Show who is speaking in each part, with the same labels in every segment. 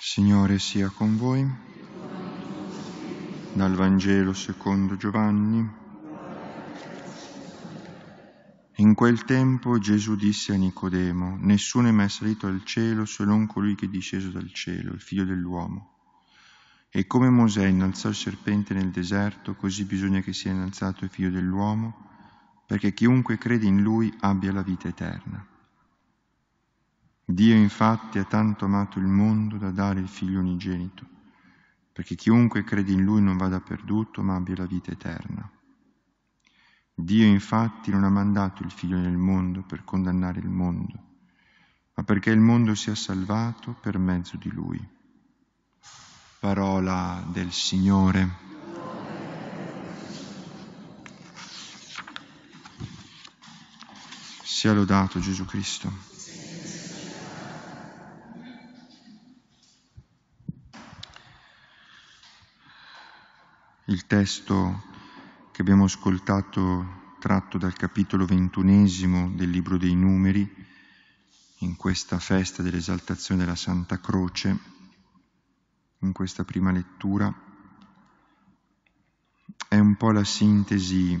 Speaker 1: Signore sia con voi. Dal Vangelo secondo Giovanni. In quel tempo Gesù disse a Nicodemo, nessuno è mai salito al cielo se non colui che è disceso dal cielo, il figlio dell'uomo. E come Mosè innalzò il serpente nel deserto, così bisogna che sia innalzato il figlio dell'uomo, perché chiunque crede in lui abbia la vita eterna. Dio infatti ha tanto amato il mondo da dare il figlio unigenito, perché chiunque crede in lui non vada perduto, ma abbia la vita eterna. Dio infatti non ha mandato il figlio nel mondo per condannare il mondo, ma perché il mondo sia salvato per mezzo di lui. Parola del Signore. Sia lodato Gesù Cristo. il testo che abbiamo ascoltato tratto dal capitolo ventunesimo del libro dei numeri, in questa festa dell'esaltazione della Santa Croce, in questa prima lettura, è un po' la sintesi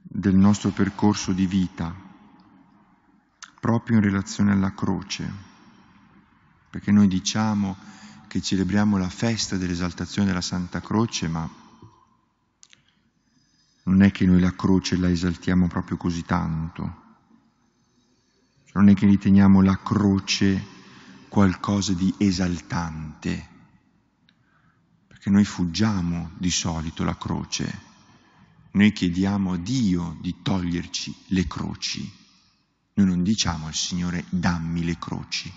Speaker 1: del nostro percorso di vita, proprio in relazione alla croce, perché noi diciamo che celebriamo la festa dell'esaltazione della Santa Croce, ma non è che noi la croce la esaltiamo proprio così tanto, non è che riteniamo la croce qualcosa di esaltante, perché noi fuggiamo di solito la croce, noi chiediamo a Dio di toglierci le croci, noi non diciamo al Signore dammi le croci,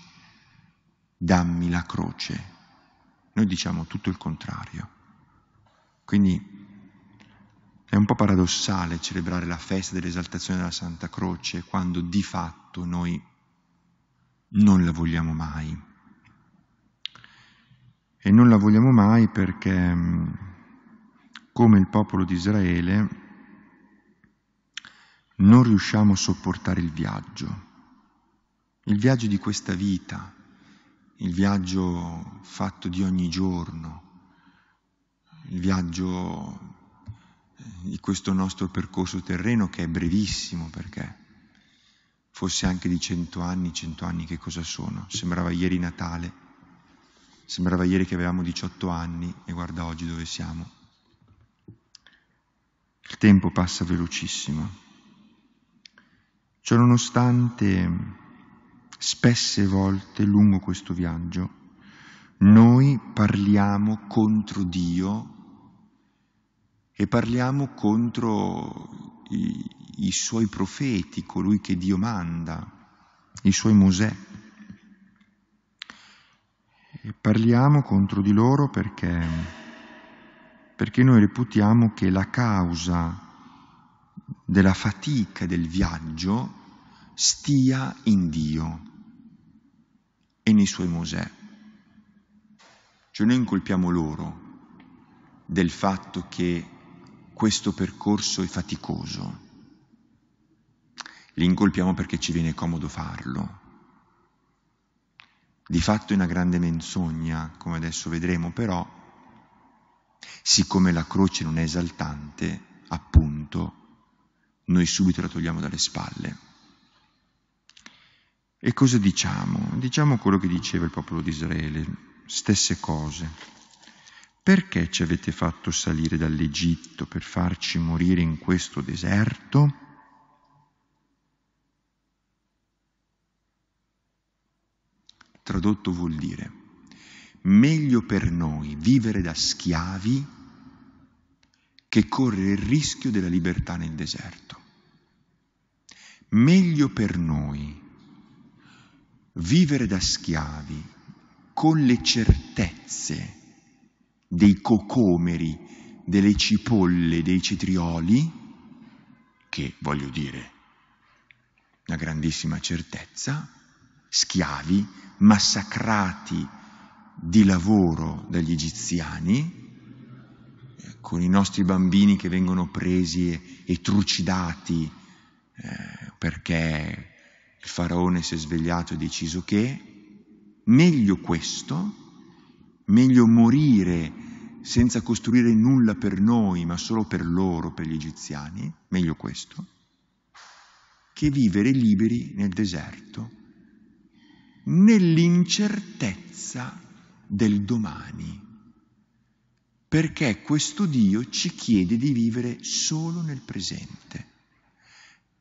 Speaker 1: dammi la croce. Noi diciamo tutto il contrario. Quindi è un po' paradossale celebrare la festa dell'esaltazione della Santa Croce quando di fatto noi non la vogliamo mai. E non la vogliamo mai perché, mm, come il popolo di Israele, non riusciamo a sopportare il viaggio, il viaggio di questa vita, il viaggio fatto di ogni giorno, il viaggio eh, di questo nostro percorso terreno che è brevissimo perché fosse anche di cento anni, cento anni che cosa sono? Sembrava ieri Natale, sembrava ieri che avevamo 18 anni e guarda oggi dove siamo. Il tempo passa velocissimo. Ciononostante Spesse volte lungo questo viaggio noi parliamo contro Dio e parliamo contro i, i suoi profeti, colui che Dio manda, i suoi Mosè. E parliamo contro di loro perché, perché noi reputiamo che la causa della fatica del viaggio stia in Dio e nei suoi Mosè. Cioè noi incolpiamo loro del fatto che questo percorso è faticoso. Li incolpiamo perché ci viene comodo farlo. Di fatto è una grande menzogna, come adesso vedremo, però, siccome la croce non è esaltante, appunto, noi subito la togliamo dalle spalle. E cosa diciamo? Diciamo quello che diceva il popolo di Israele, stesse cose. Perché ci avete fatto salire dall'Egitto per farci morire in questo deserto? Tradotto vuol dire, meglio per noi vivere da schiavi che correre il rischio della libertà nel deserto. Meglio per noi vivere da schiavi con le certezze dei cocomeri, delle cipolle, dei cetrioli, che voglio dire, una grandissima certezza, schiavi massacrati di lavoro dagli egiziani, con i nostri bambini che vengono presi e, e trucidati eh, perché il faraone si è svegliato e ha deciso che meglio questo, meglio morire senza costruire nulla per noi, ma solo per loro, per gli egiziani, meglio questo, che vivere liberi nel deserto, nell'incertezza del domani, perché questo Dio ci chiede di vivere solo nel presente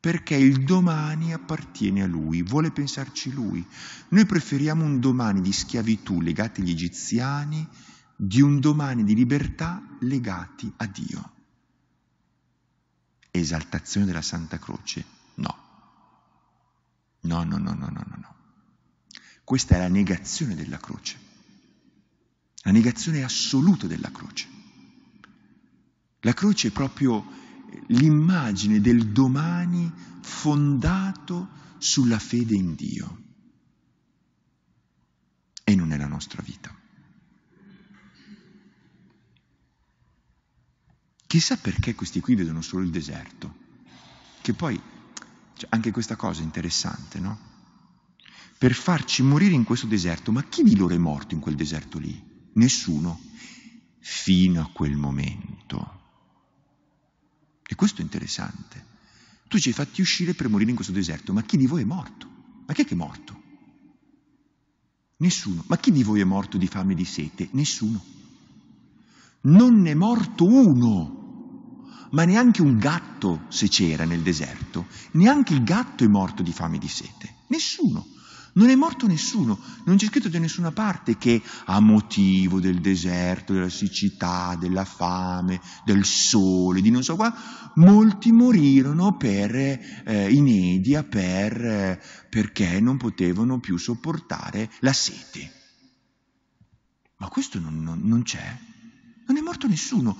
Speaker 1: perché il domani appartiene a lui, vuole pensarci lui. Noi preferiamo un domani di schiavitù legati agli egiziani di un domani di libertà legati a Dio. Esaltazione della Santa Croce? No. No, no, no, no, no, no. no. Questa è la negazione della croce, la negazione assoluta della croce. La croce è proprio l'immagine del domani fondato sulla fede in Dio e non nella nostra vita. Chissà perché questi qui vedono solo il deserto, che poi cioè, anche questa cosa è interessante, no? Per farci morire in questo deserto, ma chi di loro è morto in quel deserto lì? Nessuno, fino a quel momento e questo è interessante. Tu ci hai fatti uscire per morire in questo deserto, ma chi di voi è morto? Ma chi è che è morto? Nessuno. Ma chi di voi è morto di fame e di sete? Nessuno. Non è morto uno ma neanche un gatto se c'era nel deserto, neanche il gatto è morto di fame e di sete, nessuno. Non è morto nessuno, non c'è scritto da nessuna parte che a motivo del deserto, della siccità, della fame, del sole, di non so qua, molti morirono per eh, inedia per, eh, perché non potevano più sopportare la sete. Ma questo non, non, non c'è, non è morto nessuno,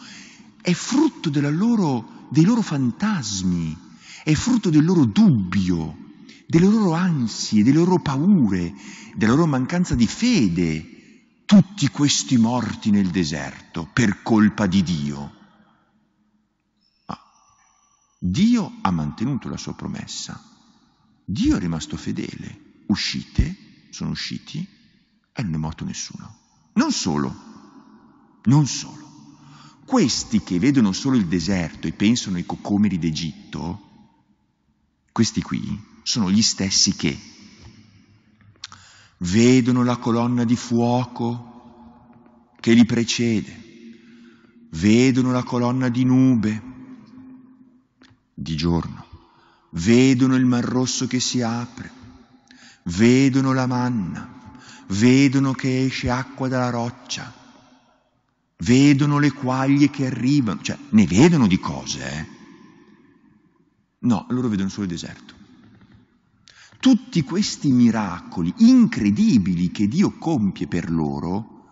Speaker 1: è frutto loro, dei loro fantasmi, è frutto del loro dubbio delle loro ansie, delle loro paure, della loro mancanza di fede, tutti questi morti nel deserto per colpa di Dio. Ma Dio ha mantenuto la sua promessa, Dio è rimasto fedele, uscite, sono usciti e non è morto nessuno. Non solo, non solo. Questi che vedono solo il deserto e pensano ai cocomeri ecco, d'Egitto, questi qui sono gli stessi che vedono la colonna di fuoco che li precede, vedono la colonna di nube di giorno, vedono il mar rosso che si apre, vedono la manna, vedono che esce acqua dalla roccia, vedono le quaglie che arrivano, cioè ne vedono di cose, eh? No, loro vedono solo il deserto tutti questi miracoli incredibili che Dio compie per loro,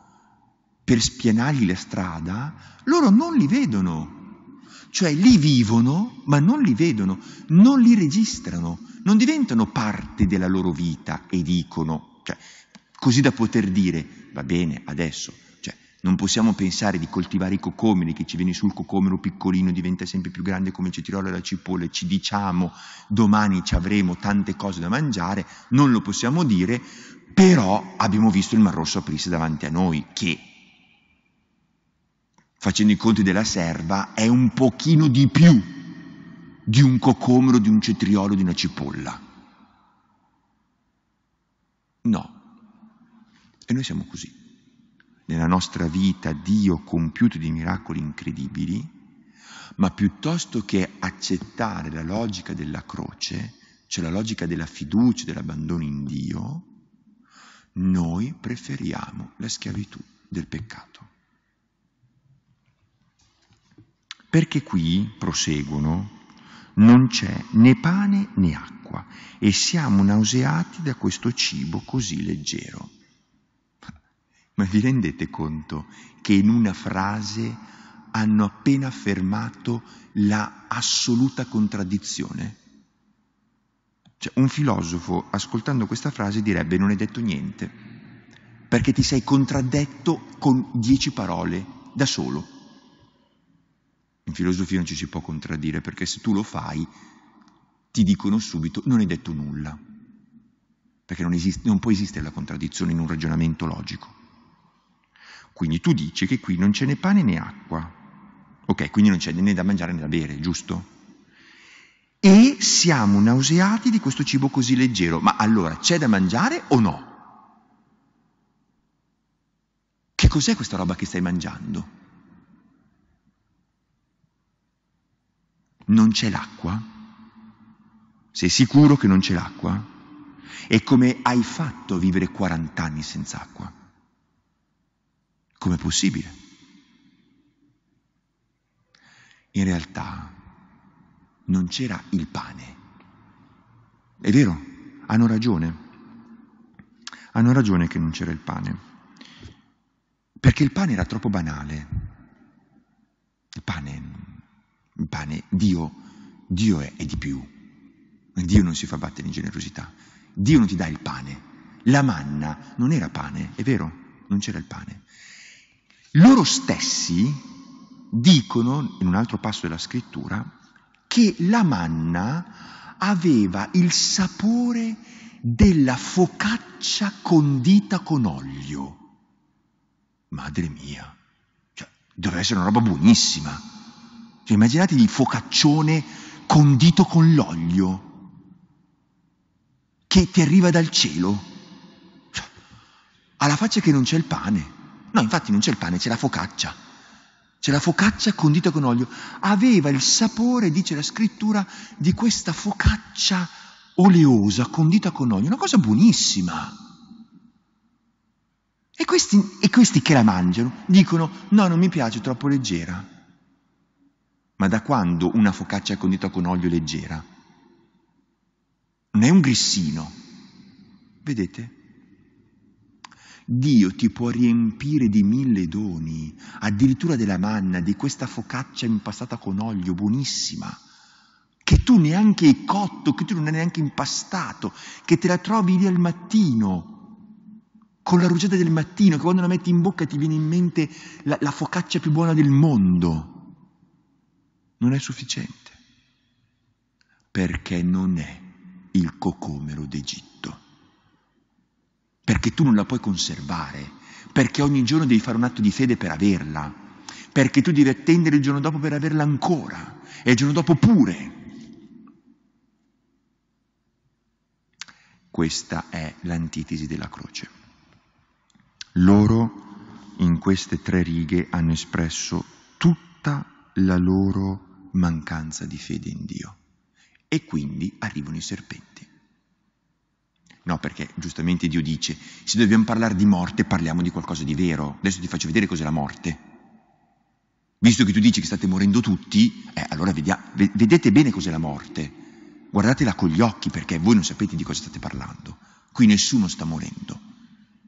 Speaker 1: per spianargli la strada, loro non li vedono. Cioè li vivono, ma non li vedono, non li registrano, non diventano parte della loro vita e dicono, cioè, così da poter dire, va bene, adesso non possiamo pensare di coltivare i cocomeri, che ci viene sul cocomero piccolino, diventa sempre più grande come il cetriolo e la cipolla, ci diciamo domani ci avremo tante cose da mangiare, non lo possiamo dire, però abbiamo visto il Mar Rosso aprirsi davanti a noi, che facendo i conti della serva è un pochino di più di un cocomero, di un cetriolo, di una cipolla. No. E noi siamo così nella nostra vita Dio compiuto di miracoli incredibili, ma piuttosto che accettare la logica della croce, cioè la logica della fiducia, dell'abbandono in Dio, noi preferiamo la schiavitù del peccato. Perché qui, proseguono, non c'è né pane né acqua e siamo nauseati da questo cibo così leggero. Ma vi rendete conto che in una frase hanno appena affermato la assoluta contraddizione? Cioè, un filosofo, ascoltando questa frase, direbbe non hai detto niente, perché ti sei contraddetto con dieci parole, da solo. In filosofia non ci si può contraddire, perché se tu lo fai, ti dicono subito non hai detto nulla, perché non, esiste, non può esistere la contraddizione in un ragionamento logico. Quindi tu dici che qui non c'è né pane né acqua. Ok, quindi non c'è né da mangiare né da bere, giusto? E siamo nauseati di questo cibo così leggero. Ma allora c'è da mangiare o no? Che cos'è questa roba che stai mangiando? Non c'è l'acqua? Sei sicuro che non c'è l'acqua? E come hai fatto a vivere 40 anni senza acqua? Com'è possibile? In realtà non c'era il pane. È vero, hanno ragione. Hanno ragione che non c'era il pane. Perché il pane era troppo banale. Il pane, il pane, Dio, Dio è, è di più. Dio non si fa battere in generosità. Dio non ti dà il pane. La manna non era pane, è vero, non c'era il pane. Loro stessi dicono, in un altro passo della scrittura, che la manna aveva il sapore della focaccia condita con olio. Madre mia, cioè, doveva essere una roba buonissima. Cioè, immaginate il focaccione condito con l'olio che ti arriva dal cielo. Cioè, alla faccia che non c'è il pane. No, infatti non c'è il pane, c'è la focaccia. C'è la focaccia condita con olio. Aveva il sapore, dice la scrittura, di questa focaccia oleosa condita con olio. Una cosa buonissima. E questi, e questi che la mangiano dicono no, non mi piace, è troppo leggera. Ma da quando una focaccia condita con olio leggera? Non è un grissino. Vedete? Dio ti può riempire di mille doni, addirittura della manna, di questa focaccia impastata con olio, buonissima, che tu neanche hai cotto, che tu non hai neanche impastato, che te la trovi lì al mattino, con la rugiada del mattino, che quando la metti in bocca ti viene in mente la, la focaccia più buona del mondo. Non è sufficiente, perché non è il cocomero d'Egitto perché tu non la puoi conservare, perché ogni giorno devi fare un atto di fede per averla, perché tu devi attendere il giorno dopo per averla ancora e il giorno dopo pure. Questa è l'antitesi della croce. Loro in queste tre righe hanno espresso tutta la loro mancanza di fede in Dio e quindi arrivano i serpenti. No, perché giustamente Dio dice, se dobbiamo parlare di morte parliamo di qualcosa di vero. Adesso ti faccio vedere cos'è la morte. Visto che tu dici che state morendo tutti, eh, allora vediamo, vedete bene cos'è la morte. Guardatela con gli occhi perché voi non sapete di cosa state parlando. Qui nessuno sta morendo.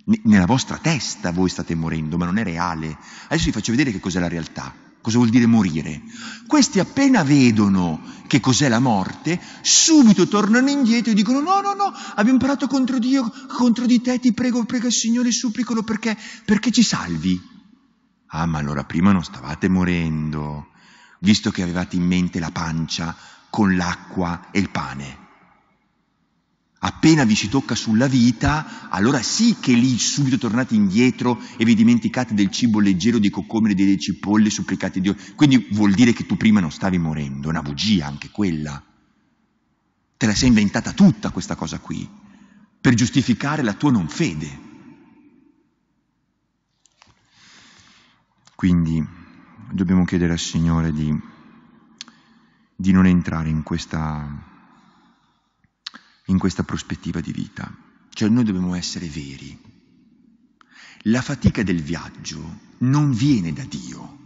Speaker 1: N- nella vostra testa voi state morendo, ma non è reale. Adesso vi faccio vedere che cos'è la realtà cosa vuol dire morire. Questi appena vedono che cos'è la morte, subito tornano indietro e dicono no, no, no, abbiamo parlato contro Dio, contro di te, ti prego, prega il Signore, supplicalo perché, perché ci salvi. Ah, ma allora prima non stavate morendo, visto che avevate in mente la pancia con l'acqua e il pane. Appena vi si tocca sulla vita, allora sì che lì subito tornate indietro e vi dimenticate del cibo leggero, dei cocomeri, delle cipolle, supplicate Dio. Quindi vuol dire che tu prima non stavi morendo, è una bugia anche quella. Te la sei inventata tutta questa cosa qui, per giustificare la tua non fede. Quindi dobbiamo chiedere al Signore di, di non entrare in questa in questa prospettiva di vita. Cioè noi dobbiamo essere veri. La fatica del viaggio non viene da Dio,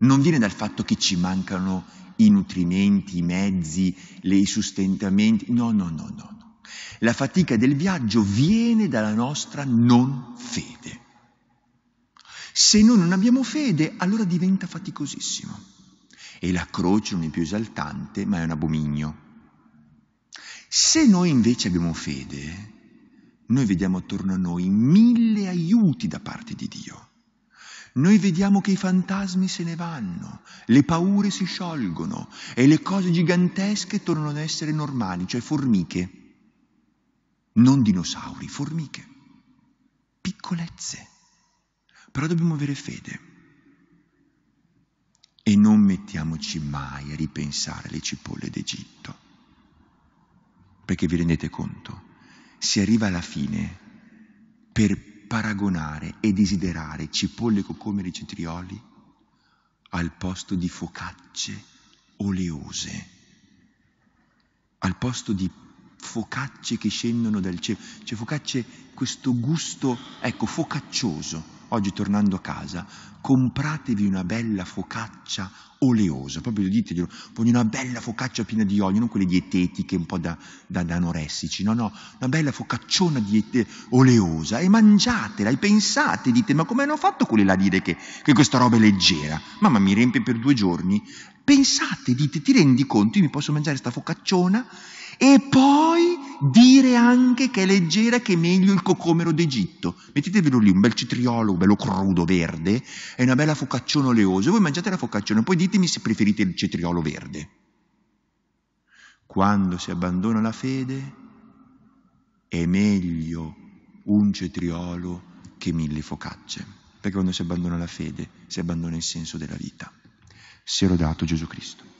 Speaker 1: non viene dal fatto che ci mancano i nutrimenti, i mezzi, i sostentamenti. No, no, no, no. La fatica del viaggio viene dalla nostra non fede. Se noi non abbiamo fede, allora diventa faticosissimo. E la croce non è più esaltante, ma è un abominio. Se noi invece abbiamo fede, noi vediamo attorno a noi mille aiuti da parte di Dio. Noi vediamo che i fantasmi se ne vanno, le paure si sciolgono e le cose gigantesche tornano ad essere normali, cioè formiche, non dinosauri, formiche, piccolezze. Però dobbiamo avere fede e non mettiamoci mai a ripensare alle cipolle d'Egitto perché vi rendete conto, si arriva alla fine per paragonare e desiderare cipolle, cocomeri e cetrioli al posto di focacce oleose, al posto di focacce che scendono dal cielo, cioè focacce, questo gusto, ecco, focaccioso, oggi tornando a casa, compratevi una bella focaccia oleosa, proprio diteglielo, voglio una bella focaccia piena di olio, non quelle dietetiche un po' da, da, da anoressici, no, no, una bella focacciona diete- eh, oleosa e mangiatela e pensate, dite, ma come hanno fatto quelli là a dire che, che questa roba è leggera? Mamma mi riempie per due giorni? Pensate, dite, ti rendi conto, io mi posso mangiare questa focacciona e poi dire anche che è leggera che è meglio il cocomero d'Egitto. Mettetevelo lì, un bel citriolo, un bello crudo verde, e una bella focaccione oleosa. Voi mangiate la focaccione, poi ditemi se preferite il cetriolo verde. Quando si abbandona la fede, è meglio un cetriolo che mille focacce, perché quando si abbandona la fede, si abbandona il senso della vita. Si è rodato Gesù Cristo.